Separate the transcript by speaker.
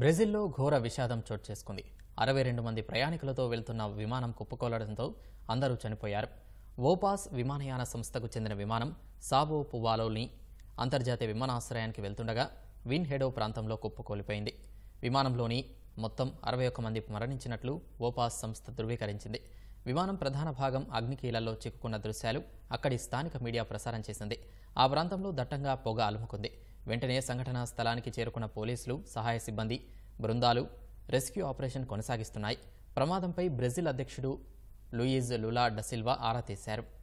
Speaker 1: బ్రెజిల్లో ఘోర విషాదం చోటు చేసుకుంది అరవై రెండు మంది ప్రయాణికులతో వెళ్తున్న విమానం కుప్పకూలడంతో అందరూ చనిపోయారు ఓపాస్ విమానయాన సంస్థకు చెందిన విమానం సాబో పువాలోని అంతర్జాతీయ విమానాశ్రయానికి వెళ్తుండగా విన్ హెడో ప్రాంతంలో కుప్పకూలిపోయింది విమానంలోని మొత్తం అరవై ఒక్క మంది మరణించినట్లు ఓపాస్ సంస్థ ధృవీకరించింది విమానం ప్రధాన భాగం అగ్నికీలలో చిక్కుకున్న దృశ్యాలు అక్కడి స్థానిక మీడియా ప్రసారం చేసింది ఆ ప్రాంతంలో దట్టంగా పొగ అలుముకుంది వెంటనే సంఘటనా స్థలానికి చేరుకున్న పోలీసులు సహాయ సిబ్బంది బృందాలు రెస్క్యూ ఆపరేషన్ కొనసాగిస్తున్నాయి ప్రమాదంపై బ్రెజిల్ అధ్యక్షుడు లూయిజ్ లులా డసిల్వా ఆరా తీశారు